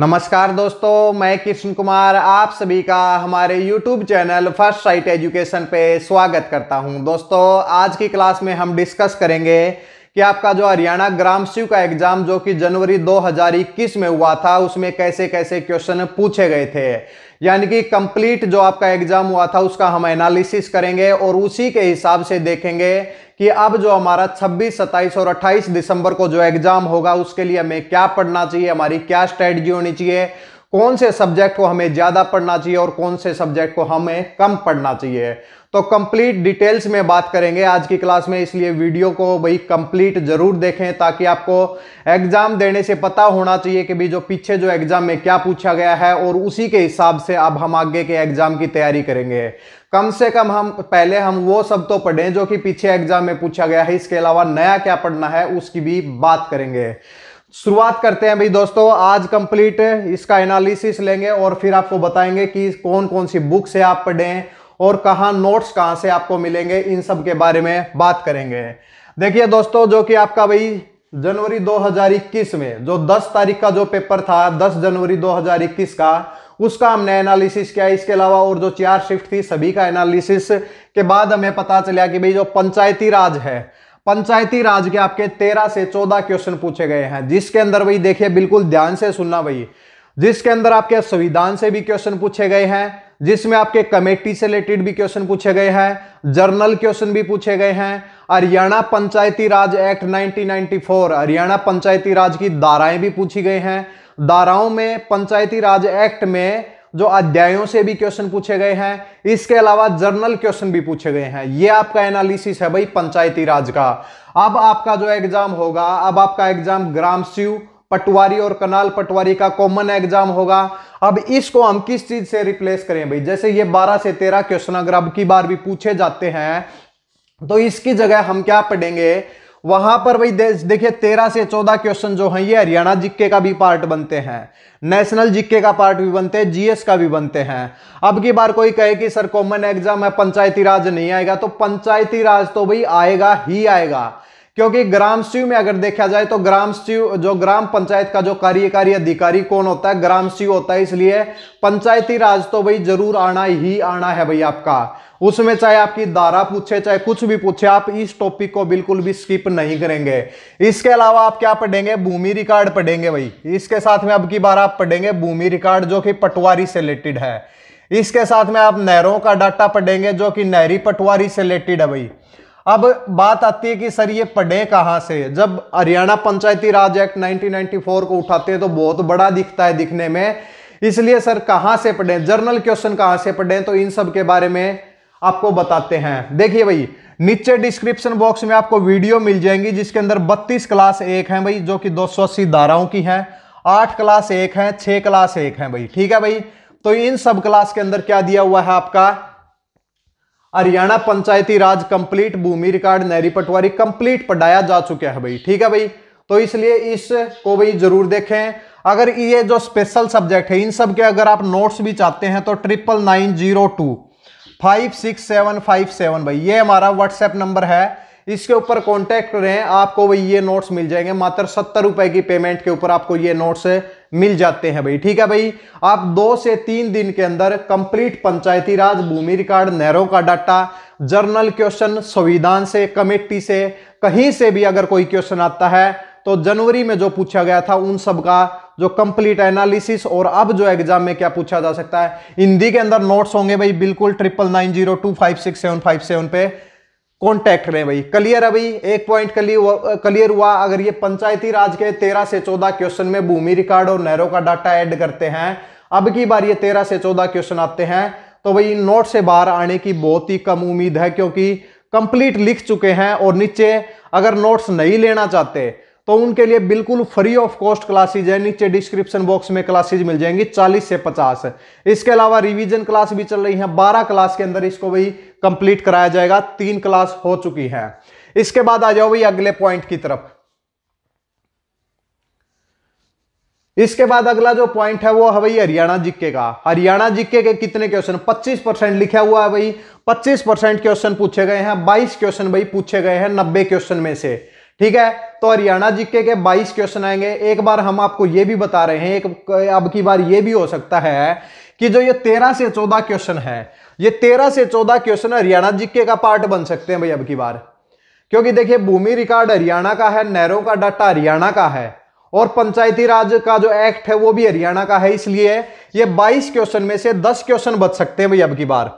नमस्कार दोस्तों मैं कृष्ण कुमार आप सभी का हमारे YouTube channel first sight education पे स्वागत करता हूं दोस्तों आज की क्लास में हम डिस्कस करेंगे कि आपका जो हरियाणा ग्राम शिव का एग्जाम जो कि जनवरी 2021 में हुआ था उसमें कैसे कैसे क्वेश्चन पूछे गए थे यानी कि कंप्लीट जो आपका एग्जाम हुआ था उसका हम एनालिसिस करेंगे और उसी के हिसाब से देखेंगे कि अब जो हमारा 26, 27 और 28 दिसंबर को जो एग्जाम होगा उसके लिए हमें क्या पढ़ना चाहिए हमारी क्या स्ट्रेटजी होनी चाहिए कौन से सब्जेक्ट को हमें ज़्यादा पढ़ना चाहिए और कौन से सब्जेक्ट को हमें कम पढ़ना चाहिए तो कंप्लीट डिटेल्स में बात करेंगे आज की क्लास में इसलिए वीडियो को भाई कंप्लीट जरूर देखें ताकि आपको एग्जाम देने से पता होना चाहिए कि भाई जो पीछे जो एग्जाम में क्या पूछा गया है और उसी के हिसाब से अब हम आगे के एग्जाम की तैयारी करेंगे कम से कम हम पहले हम वो सब तो पढ़ें जो कि पीछे एग्जाम में पूछा गया है इसके अलावा नया क्या पढ़ना है उसकी भी बात करेंगे शुरुआत करते हैं भाई दोस्तों आज कंप्लीट इसका एनालिसिस लेंगे और फिर आपको बताएंगे कि कौन कौन सी बुक से आप पढ़ें और कहाँ नोट्स कहाँ से आपको मिलेंगे इन सब के बारे में बात करेंगे देखिए दोस्तों जो कि आपका भाई जनवरी 2021 में जो 10 तारीख का जो पेपर था 10 जनवरी 2021 का उसका हमने एनालिसिस किया इसके अलावा और जो चार शिफ्ट थी सभी का एनालिसिस के बाद हमें पता चला कि भाई जो पंचायती राज है पंचायती राज के आपके तेरह से चौदह क्वेश्चन पूछे गए हैं जिसके अंदर भाई देखिए बिल्कुल ध्यान से सुनना भाई जिसके अंदर आपके संविधान से भी क्वेश्चन पूछे गए हैं जिसमें आपके कमेटी से रिलेटेड भी क्वेश्चन पूछे गए हैं जर्नल क्वेश्चन भी पूछे गए हैं हरियाणा पंचायती राज एक्ट 1994 हरियाणा पंचायती राज की धाराएं भी पूछी गई हैं धाराओं में पंचायती राज एक्ट में जो अध्यायों से भी क्वेश्चन पूछे गए हैं इसके अलावा जर्नल क्वेश्चन भी पूछे गए हैं ये आपका एनालिसिस है भाई पंचायती राज का अब आपका जो एग्जाम होगा अब आपका एग्जाम ग्राम शिव पटवारी और कनाल पटवारी का कॉमन एग्जाम होगा अब इसको हम किस चीज से रिप्लेस करें भाई जैसे ये 12 से 13 क्वेश्चन अगर अब की बार भी पूछे जाते हैं तो इसकी जगह हम क्या पढ़ेंगे वहां पर भाई देखिए तेरह से चौदह क्वेश्चन जो है ये हरियाणा जिक्के का भी पार्ट बनते हैं नेशनल जिक्के का पार्ट भी बनते हैं जीएस का भी बनते हैं अब की बार कोई कहे कि सर कॉमन एग्जाम है पंचायती राज नहीं आएगा तो पंचायती राज तो भाई आएगा ही आएगा क्योंकि ग्राम शिव में अगर देखा जाए तो ग्राम शिव जो ग्राम पंचायत का जो कार्यकारी अधिकारी कौन होता है ग्राम शिव होता है इसलिए पंचायती राज तो भाई जरूर आना ही आना है भाई आपका उसमें चाहे आपकी दारा पूछे चाहे कुछ भी पूछे आप इस टॉपिक को बिल्कुल भी स्किप नहीं करेंगे इसके अलावा आप क्या पढ़ेंगे भूमि रिकॉर्ड पढ़ेंगे भाई इसके साथ में अब की बार आप पढ़ेंगे भूमि रिकॉर्ड जो कि पटवारी से रिलेटेड है इसके साथ में आप नहरों का डाटा पढ़ेंगे जो कि नहरी पटवारी से रिलेटेड है भाई अब बात आती है कि सर ये पढ़े कहां से जब हरियाणा पंचायती राज एक्ट 1994 को उठाते हैं तो बहुत बड़ा दिखता है दिखने में इसलिए सर कहां से पढ़े जर्नल क्वेश्चन कहां से पढ़े तो इन सब के बारे में आपको बताते हैं देखिए भाई नीचे डिस्क्रिप्शन बॉक्स में आपको वीडियो मिल जाएंगी जिसके अंदर 32 क्लास एक है भाई जो कि 280 धाराओं की है आठ क्लास एक है छह क्लास एक है भाई ठीक है भाई तो इन सब क्लास के अंदर क्या दिया हुआ है आपका हरियाणा पंचायती राज कंप्लीट भूमि रिकॉर्ड नहरी पटवारी कंप्लीट पढ़ाया जा चुका है भाई ठीक है भाई तो इसलिए इस को भाई जरूर देखें अगर ये जो स्पेशल सब्जेक्ट है इन सब के अगर आप नोट्स भी चाहते हैं तो triple nine zero two five six seven five seven भाई ये हमारा व्हाट्सएप नंबर है इसके ऊपर कांटेक्ट करें आपको भाई ये नोट्स मिल जाएंगे मात्र सत्तर रुपए की पेमेंट के ऊपर आपको ये नोट्स मिल जाते हैं भाई ठीक है भाई आप दो से तीन दिन के अंदर कंप्लीट पंचायती राज भूमि रिकॉर्ड नहरों का डाटा जर्नल क्वेश्चन संविधान से कमेटी से कहीं से भी अगर कोई क्वेश्चन आता है तो जनवरी में जो पूछा गया था उन सब का जो कंप्लीट एनालिसिस और अब जो एग्जाम में क्या पूछा जा सकता है हिंदी के अंदर नोट्स होंगे भाई बिल्कुल triple nine zero two five six seven five seven पे कॉन्टैक्ट रहे भाई क्लियर है भाई एक पॉइंट क्लियर हुआ अगर ये पंचायती राज के तेरह से चौदह क्वेश्चन में भूमि रिकॉर्ड और नहरों का डाटा ऐड करते हैं अब की बार ये तेरह से चौदह क्वेश्चन आते हैं तो भाई नोट से बाहर आने की बहुत ही कम उम्मीद है क्योंकि कंप्लीट लिख चुके हैं और नीचे अगर नोट्स नहीं लेना चाहते तो उनके लिए बिल्कुल फ्री ऑफ कॉस्ट क्लासेज है नीचे डिस्क्रिप्शन बॉक्स में क्लासेज मिल जाएंगी 40 से 50 इसके अलावा रिवीजन क्लास भी चल रही है 12 क्लास के अंदर इसको भी कंप्लीट कराया जाएगा तीन क्लास हो चुकी है इसके बाद आ जाओ भाई अगले पॉइंट की तरफ इसके बाद अगला जो पॉइंट है वो है भाई हरियाणा जीके का हरियाणा जीके के कितने क्वेश्चन 25 परसेंट लिखा हुआ है भाई 25 परसेंट क्वेश्चन पूछे गए हैं 22 क्वेश्चन भाई पूछे गए हैं 90 क्वेश्चन में से ठीक है तो हरियाणा जीके के 22 क्वेश्चन आएंगे एक बार हम आपको ये भी बता रहे हैं एक अब की बार ये भी हो सकता है कि जो ये 13 से 14 क्वेश्चन है ये 13 से 14 क्वेश्चन हरियाणा जीके का पार्ट बन सकते हैं भाई अब की बार क्योंकि देखिए भूमि रिकॉर्ड हरियाणा का है नहरों का डाटा हरियाणा का है और पंचायती राज का जो एक्ट है वो भी हरियाणा का है इसलिए ये 22 क्वेश्चन में से 10 क्वेश्चन बच सकते हैं भाई अब की बार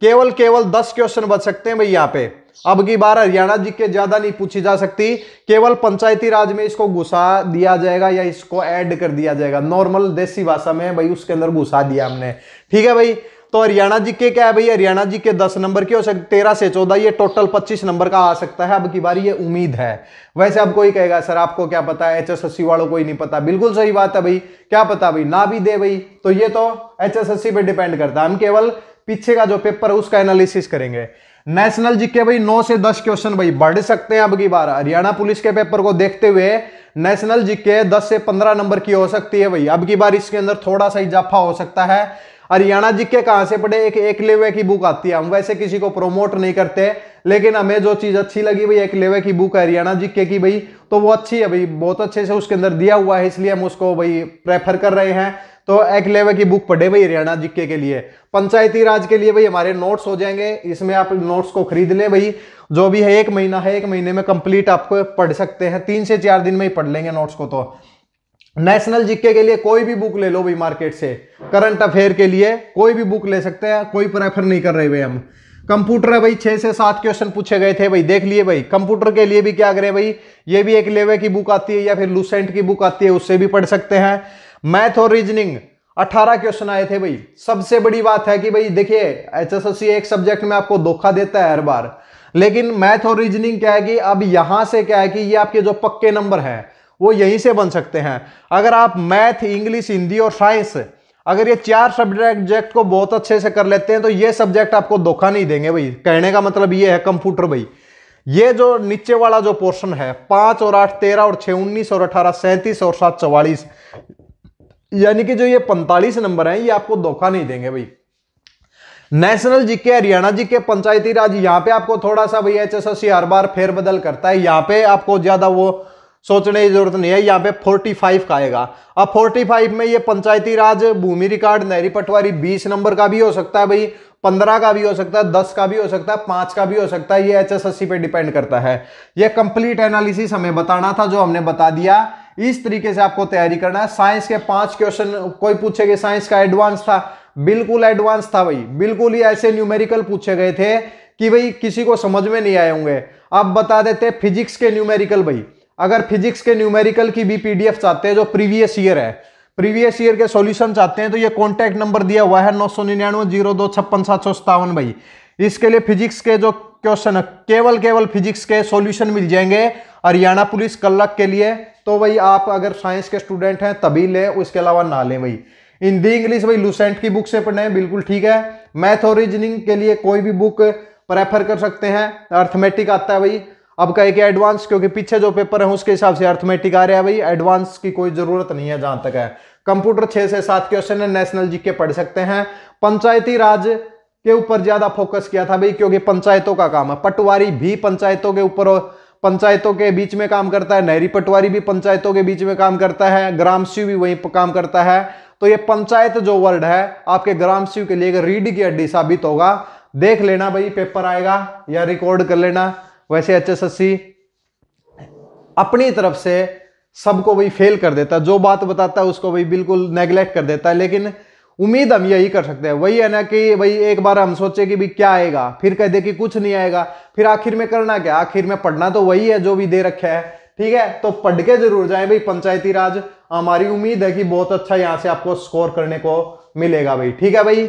केवल केवल दस क्वेश्चन बच सकते हैं भाई यहाँ पे अब की बार हरियाणा जी के ज्यादा नहीं पूछी जा सकती केवल पंचायती राज में इसको घुसा दिया जाएगा या इसको ऐड कर दिया जाएगा नॉर्मल देसी भाषा में भाई उसके अंदर घुसा दिया हमने ठीक है भाई तो हरियाणा जी के क्या है भाई हरियाणा जी के दस नंबर के हो सकते तेरह से चौदह ये टोटल पच्चीस नंबर का आ सकता है अब की बार ये उम्मीद है वैसे अब कोई कहेगा सर आपको क्या पता है एचएसएससी वालों को ही नहीं पता बिल्कुल सही बात है भाई क्या पता भाई ना भी दे भाई तो ये तो एचएसएससी पे डिपेंड करता है हम केवल पीछे का जो पेपर है उसका एनालिसिस करेंगे नेशनल जीके भाई नौ से दस क्वेश्चन भाई बढ़ सकते हैं अब की बार हरियाणा पुलिस के पेपर को देखते हुए नेशनल जीके दस से पंद्रह नंबर की हो सकती है भाई अब की बार इसके अंदर थोड़ा सा इजाफा हो सकता है हरियाणा जीके कहां से पढ़े एक एक लेवे की बुक आती है हम वैसे किसी को प्रोमोट नहीं करते लेकिन हमें जो चीज अच्छी लगी भाई एक लेवे की बुक है हरियाणा जीके की भाई तो वो अच्छी है भाई बहुत अच्छे से उसके अंदर दिया हुआ है इसलिए हम उसको भाई प्रेफर कर रहे हैं तो एक लेवे की बुक पढ़े भाई हरियाणा जिक्के के लिए पंचायती राज के लिए भाई हमारे नोट्स हो जाएंगे इसमें आप नोट्स को खरीद लें भाई जो भी है एक महीना है एक महीने में कंप्लीट आपको पढ़ सकते हैं तीन से चार दिन में ही पढ़ लेंगे नोट्स को तो नेशनल जिक्के के लिए कोई भी बुक ले लो भाई मार्केट से करंट अफेयर के लिए कोई भी बुक ले सकते हैं कोई प्रेफर नहीं कर रहे भाई हम कंप्यूटर है भाई छह से सात क्वेश्चन पूछे गए थे भाई देख लिए भाई कंप्यूटर के लिए भी क्या करें भाई ये भी एक लेवे की बुक आती है या फिर लूसेंट की बुक आती है उससे भी पढ़ सकते हैं मैथ और रीजनिंग अठारह क्वेश्चन आए थे भाई सबसे बड़ी बात है कि भाई देखिए एचएसएससी एक सब्जेक्ट में आपको धोखा देता है हर बार लेकिन मैथ और रीजनिंग क्या है कि अब यहां से क्या है कि ये आपके जो पक्के नंबर हैं वो यहीं से बन सकते हैं अगर आप मैथ इंग्लिश हिंदी और साइंस अगर ये चार सब्जेक्ट को बहुत अच्छे से कर लेते हैं तो ये सब्जेक्ट आपको धोखा नहीं देंगे भाई कहने का मतलब ये है कंप्यूटर भाई ये जो नीचे वाला जो पोर्शन है पांच और आठ तेरह और छह उन्नीस और अठारह सैंतीस और सात चौवालीस यानी कि जो ये पैंतालीस नंबर है ये आपको धोखा नहीं देंगे भाई national GK Haryana GK Panchayati Raj यहां पे आपको थोड़ा सा भाई एच एस हर बार फेरबदल करता है यहां पे आपको ज्यादा वो सोचने की जरूरत नहीं है यहां पे 45 का आएगा अब 45 में ये पंचायती राज भूमि रिकॉर्ड नहरी पटवारी 20 नंबर का भी हो सकता है भाई 15 का भी हो सकता है 10 का भी हो सकता है पांच का भी हो सकता है ये एच पे डिपेंड करता है ये कंप्लीट एनालिसिस हमें बताना था जो हमने बता दिया इस तरीके से आपको तैयारी करना है साइंस के पांच क्वेश्चन कोई पूछे कि साइंस का एडवांस था बिल्कुल एडवांस था भाई बिल्कुल ही ऐसे न्यूमेरिकल पूछे गए थे कि भाई किसी को समझ में नहीं आए होंगे अब बता देते फिजिक्स के न्यूमेरिकल भाई अगर फिजिक्स के न्यूमेरिकल की भी पीडीएफ चाहते हैं जो प्रीवियस ईयर है प्रीवियस ईयर के सॉल्यूशन चाहते हैं तो ये कॉन्टैक्ट नंबर दिया हुआ है नौ सौ निन्यानवे जीरो दो छप्पन सात सौ सत्तावन भाई इसके लिए फिजिक्स के जो क्वेश्चन केवल केवल फिजिक्स के सॉल्यूशन मिल जाएंगे हरियाणा पुलिस कलक के लिए तो भाई आप अगर साइंस के स्टूडेंट हैं तभी लें उसके अलावा ना लें भाई हिंदी इंग्लिश भाई लूसेंट की बुक से पढ़े बिल्कुल ठीक है मैथ और रीजनिंग के लिए कोई भी बुक प्रेफर कर सकते हैं अर्थमेटिक आता है भाई अब कहे कि एडवांस क्योंकि पीछे जो पेपर है उसके हिसाब से अर्थमेटिक आ रहा है भाई एडवांस की कोई जरूरत नहीं है जहां तक है कंप्यूटर छह से सात क्वेश्चन है नेशनल जी के पढ़ सकते हैं पंचायती राज के ऊपर ज्यादा फोकस किया था भाई क्योंकि पंचायतों का काम है पटवारी भी पंचायतों के ऊपर पंचायतों के बीच में काम करता है नहरी पटवारी भी पंचायतों के बीच में काम करता है ग्राम शिव भी वहीं काम करता है तो ये पंचायत जो वर्ड है आपके ग्राम शिव के लिए रीड की अड्डी साबित होगा देख लेना भाई पेपर आएगा या रिकॉर्ड कर लेना वैसे एच अपनी तरफ से सबको भाई फेल कर देता है जो बात बताता है उसको भाई बिल्कुल नेग्लेक्ट कर देता है लेकिन उम्मीद हम यही कर सकते हैं वही है ना कि भाई एक बार हम सोचे कि भाई क्या आएगा फिर कह दे कि कुछ नहीं आएगा फिर आखिर में करना क्या आखिर में पढ़ना तो वही है जो भी दे रखा है ठीक है तो पढ़ के जरूर जाए भाई पंचायती राज हमारी उम्मीद है कि बहुत अच्छा यहाँ से आपको स्कोर करने को मिलेगा भाई ठीक है भाई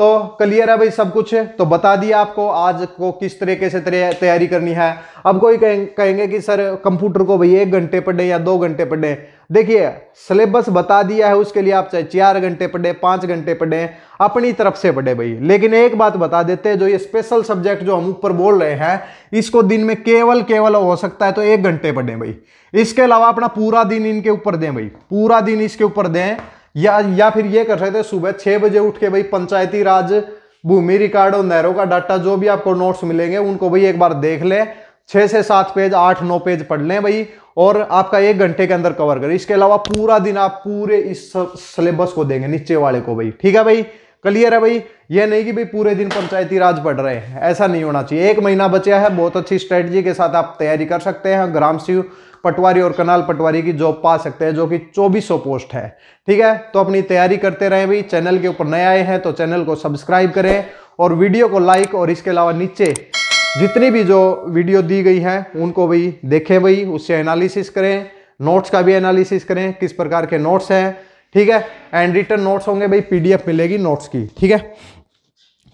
तो क्लियर है भाई सब कुछ तो बता दिया आपको आज को किस तरीके से तैयारी करनी है अब कोई कहेंगे कि सर कंप्यूटर को भाई एक घंटे पढ़े या दो घंटे पढ़े देखिए सिलेबस बता दिया है उसके लिए आप चाहे चार घंटे पढ़े पाँच घंटे पढ़े अपनी तरफ से पढ़े भाई लेकिन एक बात बता देते हैं जो ये स्पेशल सब्जेक्ट जो हम ऊपर बोल रहे हैं इसको दिन में केवल केवल हो सकता है तो एक घंटे पढ़ें भाई इसके अलावा अपना पूरा दिन इनके ऊपर दें भाई पूरा दिन इसके ऊपर दें या या फिर ये कर सकते सुबह छः बजे उठ के भाई पंचायती राज भूमि रिकॉर्ड और नहरों का डाटा जो भी आपको नोट्स मिलेंगे उनको भाई एक बार देख लें छः से सात पेज आठ नौ पेज पढ़ लें भाई और आपका एक घंटे के अंदर कवर करें इसके अलावा पूरा दिन आप पूरे इस सिलेबस को देंगे नीचे वाले को भाई ठीक है भाई क्लियर है भाई ये नहीं कि भाई पूरे दिन पंचायती राज पढ़ रहे हैं ऐसा नहीं होना चाहिए एक महीना बचा है बहुत अच्छी स्ट्रेटजी के साथ आप तैयारी कर सकते हैं ग्राम शिव पटवारी और कनाल पटवारी की जॉब पा सकते हैं जो कि 2400 पोस्ट है ठीक है तो अपनी तैयारी करते रहें भाई चैनल के ऊपर नए आए हैं तो चैनल को सब्सक्राइब करें और वीडियो को लाइक और इसके अलावा नीचे जितनी भी जो वीडियो दी गई है उनको भाई देखें भाई उससे एनालिसिस करें नोट्स का भी एनालिसिस करें किस प्रकार के नोट्स हैं ठीक है एंड रिटर्न नोट्स होंगे भाई पीडीएफ मिलेगी नोट्स की ठीक है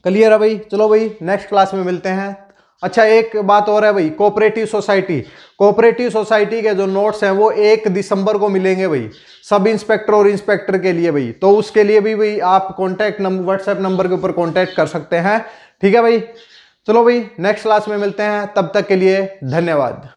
क्लियर है भाई चलो भाई नेक्स्ट क्लास में मिलते हैं अच्छा एक बात और है भाई कोऑपरेटिव सोसाइटी कोऑपरेटिव सोसाइटी के जो नोट्स हैं वो एक दिसंबर को मिलेंगे भाई सब इंस्पेक्टर और इंस्पेक्टर के लिए भाई तो उसके लिए भी भाई आप कॉन्टैक्ट नंबर व्हाट्सएप नंबर के ऊपर कॉन्टैक्ट कर सकते हैं ठीक है भाई चलो भाई नेक्स्ट क्लास में मिलते हैं तब तक के लिए धन्यवाद